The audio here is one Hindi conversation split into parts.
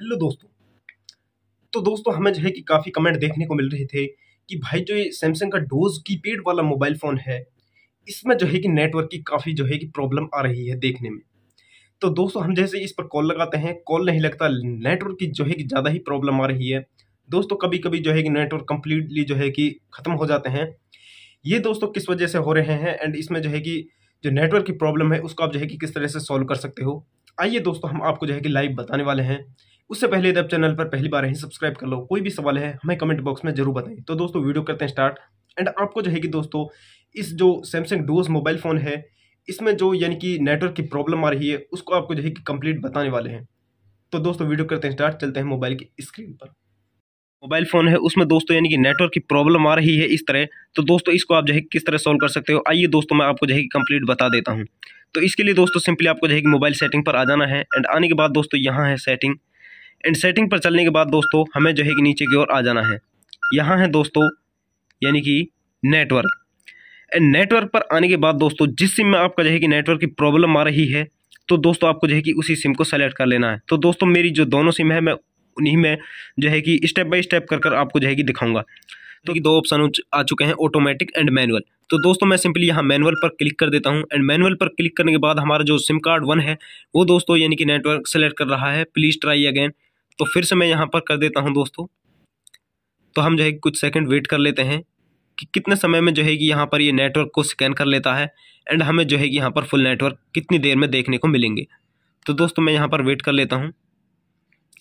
हेलो दोस्तों तो दोस्तों हमें जो है कि काफ़ी कमेंट देखने को मिल रहे थे कि भाई जो ये सैमसंग का डोज की पेड वाला मोबाइल फ़ोन है इसमें जो है कि नेटवर्क की काफ़ी जो है कि प्रॉब्लम आ रही है देखने में तो दोस्तों हम जैसे इस पर कॉल लगाते हैं कॉल नहीं लगता नेटवर्क की जो है कि ज़्यादा ही प्रॉब्लम आ रही है दोस्तों कभी कभी जो है कि नेटवर्क कम्प्लीटली जो है कि ख़त्म हो जाते हैं ये दोस्तों किस वजह से हो रहे हैं एंड इसमें जो है कि जो नेटवर्क की प्रॉब्लम है उसको आप जो है कि किस तरह से सॉल्व कर सकते हो आइए दोस्तों हम आपको जो है कि लाइव बताने वाले हैं उससे पहले यदि आप चैनल पर पहली बार ही सब्सक्राइब कर लो कोई भी सवाल है हमें कमेंट बॉक्स में जरूर बताएं तो दोस्तों वीडियो करते हैं स्टार्ट एंड आपको जो है कि दोस्तों इस जो सैमसंग डोज मोबाइल फ़ोन है इसमें जो यानी कि नेटवर्क की प्रॉब्लम आ रही है उसको आपको जो है कि कंप्लीट बताने वाले हैं तो दोस्तों वीडियो करते हैं स्टार्ट चलते हैं मोबाइल की स्क्रीन पर मोबाइल फ़ोन है उसमें दोस्तों यानी कि नेटवर्क की प्रॉब्लम आ रही है इस तरह तो दोस्तों इसको आप जो है किस तरह सॉल्व कर सकते हो आइए दोस्तों मैं आपको जो है कि कंप्लीट बता देता हूँ तो इसके लिए दोस्तों सिंपली आपको जो है कि मोबाइल सेटिंग पर आ जाना है एंड आने के बाद दोस्तों यहाँ है सेटिंग एंड सेटिंग पर चलने के बाद दोस्तों हमें जो है कि नीचे की ओर आ जाना है यहाँ है दोस्तों यानी कि नेटवर्क एंड नेटवर्क पर आने के बाद दोस्तों जिस सिम में आपका जो है कि नेटवर्क की प्रॉब्लम आ रही है तो दोस्तों आपको जो है कि उसी सिम को सेलेक्ट कर लेना है तो दोस्तों मेरी जो दोनों सिम है मैं उन्हीं में जो है कि स्टेप बाय स्टेप कर कर आपको जो है कि दिखाऊंगा तो कि दो ऑप्शन आ चुके हैं ऑटोमेटिक एंड मैनुअल तो दोस्तों मैं सिंपली यहाँ मैनुअल पर क्लिक कर देता हूँ एंड मैनुअल पर क्लिक करने के बाद हमारा जो सिम कार्ड वन है वो दोस्तों यानी कि नेटवर्क सेलेक्ट कर रहा है प्लीज़ ट्राई अगेन तो फिर से मैं यहाँ पर कर देता हूँ दोस्तों तो हम जो है कुछ सेकंड वेट कर लेते हैं कि कितने समय में जो है कि यहाँ पर ये नेटवर्क को स्कैन कर लेता है एंड हमें जो है कि यहाँ पर फुल नेटवर्क कितनी देर में देखने को मिलेंगे तो दोस्तों मैं यहाँ पर वेट कर लेता हूँ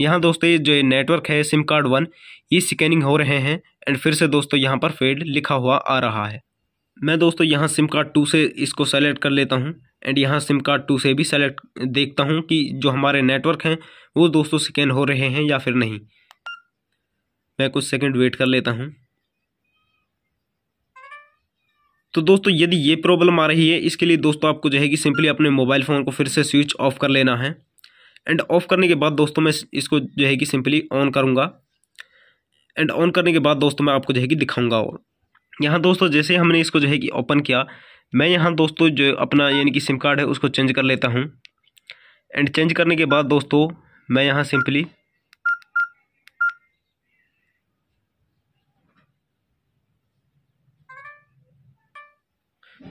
यहाँ दोस्तों ये जो नेटवर्क है सिम कार्ड वन ये स्कैनिंग हो रहे हैं एंड फिर से दोस्तों यहाँ पर फेड लिखा हुआ आ रहा है मैं दोस्तों यहाँ सिम कार्ड टू से इसको सेलेक्ट कर लेता हूँ एंड यहाँ सिम कार्ड टू से भी सेलेक्ट देखता हूँ कि जो हमारे नेटवर्क हैं वो दोस्तों स्कैन हो रहे हैं या फिर नहीं मैं कुछ सेकंड वेट कर लेता हूँ तो दोस्तों यदि ये प्रॉब्लम आ रही है इसके लिए दोस्तों आपको जो है कि सिंपली अपने मोबाइल फ़ोन को फिर से स्विच ऑफ कर लेना है एंड ऑफ़ करने के बाद दोस्तों मैं इसको जो है कि सिंपली ऑन करूँगा एंड ऑन करने के बाद दोस्तों मैं आपको जो है कि दिखाऊँगा और यहाँ दोस्तों जैसे हमने इसको जो है कि ओपन किया मैं यहाँ दोस्तों जो अपना यानी कि सिम कार्ड है उसको चेंज कर लेता हूँ एंड चेंज करने के बाद दोस्तों मैं यहाँ सिंपली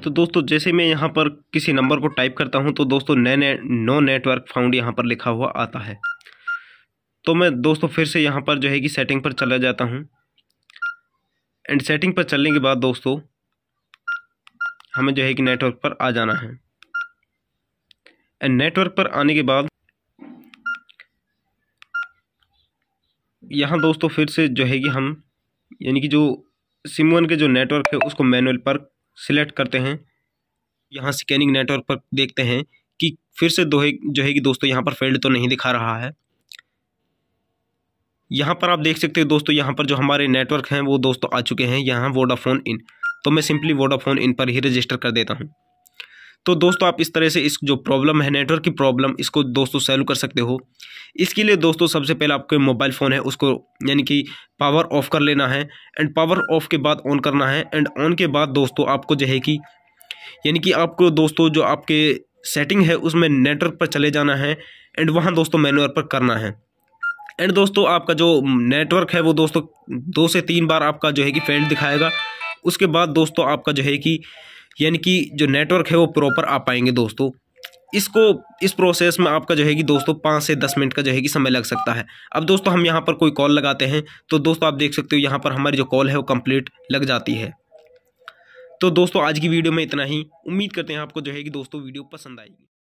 तो दोस्तों जैसे मैं यहाँ पर किसी नंबर को टाइप करता हूँ तो दोस्तों नए नो नेटवर्क फाउंड यहाँ पर लिखा हुआ आता है तो मैं दोस्तों फिर से यहाँ पर जो है कि सेटिंग पर चला जाता हूँ एंड सेटिंग पर चलने के बाद दोस्तों हमें जो है कि नेटवर्क पर आ जाना है एंड नेटवर्क पर आने के बाद यहाँ दोस्तों फिर से जो है कि हम यानी कि जो सिम वन के जो नेटवर्क है उसको मैनुअल पर सिलेक्ट करते हैं यहाँ स्कैनिंग नेटवर्क पर देखते हैं कि फिर से दो है जो है कि दोस्तों यहाँ पर फील्ड तो नहीं दिखा रहा है यहाँ पर आप देख सकते हैं दोस्तों यहाँ पर जो हमारे नेटवर्क हैं वो दोस्तों आ चुके हैं यहाँ वोडाफोन इन तो मैं सिंपली वोडाफोन इन पर ही रजिस्टर कर देता हूँ तो दोस्तों आप इस तरह से इस जो प्रॉब्लम है नेटवर्क की प्रॉब्लम इसको दोस्तों सेल्व कर सकते हो इसके लिए दोस्तों सबसे पहले आपके मोबाइल फ़ोन है उसको यानी कि पावर ऑफ कर लेना है एंड पावर ऑफ के बाद ऑन करना है एंड ऑन के बाद दोस्तों आपको जो है कि यानी कि आपको दोस्तों जो आपके सेटिंग है उसमें नेटवर्क पर चले जाना है एंड वहाँ दोस्तों मैनुअल पर करना है एंड दोस्तों आपका जो नेटवर्क है वो दोस्तों दो से तीन बार आपका जो है कि फेल्ड दिखाएगा उसके बाद दोस्तों आपका जो है कि यानी कि जो नेटवर्क है वो प्रॉपर आ पाएंगे दोस्तों इसको इस प्रोसेस में आपका जो है कि दोस्तों पाँच से दस मिनट का जो है कि समय लग सकता है अब दोस्तों हम यहाँ पर कोई कॉल लगाते हैं तो दोस्तों आप देख सकते हो यहाँ पर हमारी जो कॉल है वो कम्प्लीट लग जाती है तो दोस्तों आज की वीडियो में इतना ही उम्मीद करते हैं आपको जो है कि दोस्तों वीडियो पसंद आएगी